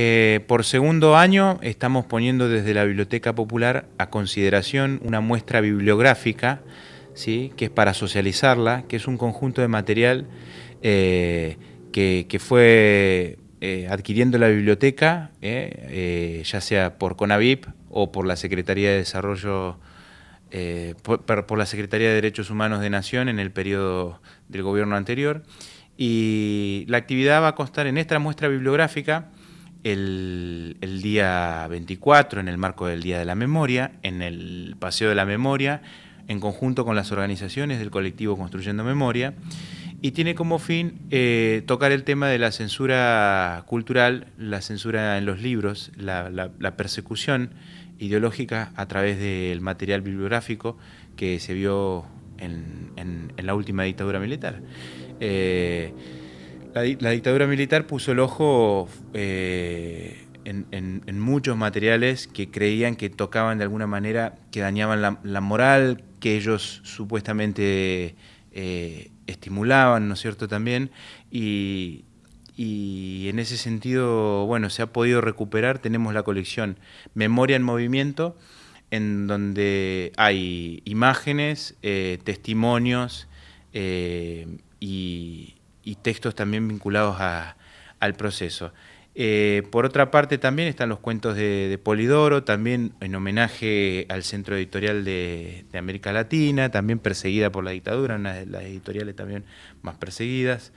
Eh, por segundo año estamos poniendo desde la Biblioteca Popular a consideración una muestra bibliográfica, ¿sí? que es para socializarla, que es un conjunto de material eh, que, fue eh, adquiriendo la biblioteca, ya sea por CONAVIP o por la Secretaría de Desarrollo por, por, la Secretaría de Derechos Humanos de Nación en el periodo del gobierno anterior. Y la actividad va a constar en esta muestra bibliográfica el, día 24, en el marco del Día de la Memoria, en el Paseo de la Memoria, en conjunto con las organizaciones del colectivo Construyendo Memoria, y tiene como fin eh, tocar el tema de la censura cultural, la censura en los libros, la, persecución ideológica a través del material bibliográfico que se vio en, la última dictadura militar. Eh, la, dictadura militar puso el ojo eh, en, muchos materiales que creían que tocaban de alguna manera, que dañaban la, moral, que ellos supuestamente eh, estimulaban, ¿no es cierto? También. Y, en ese sentido, bueno, se ha podido recuperar. Tenemos la colección Memoria en Movimiento, en donde hay imágenes, eh, testimonios, textos también vinculados a, al proceso. Eh, por otra parte también están los cuentos de, Polidoro, también en homenaje al Centro Editorial de, de, América Latina, también perseguida por la dictadura, una de las editoriales también más perseguidas.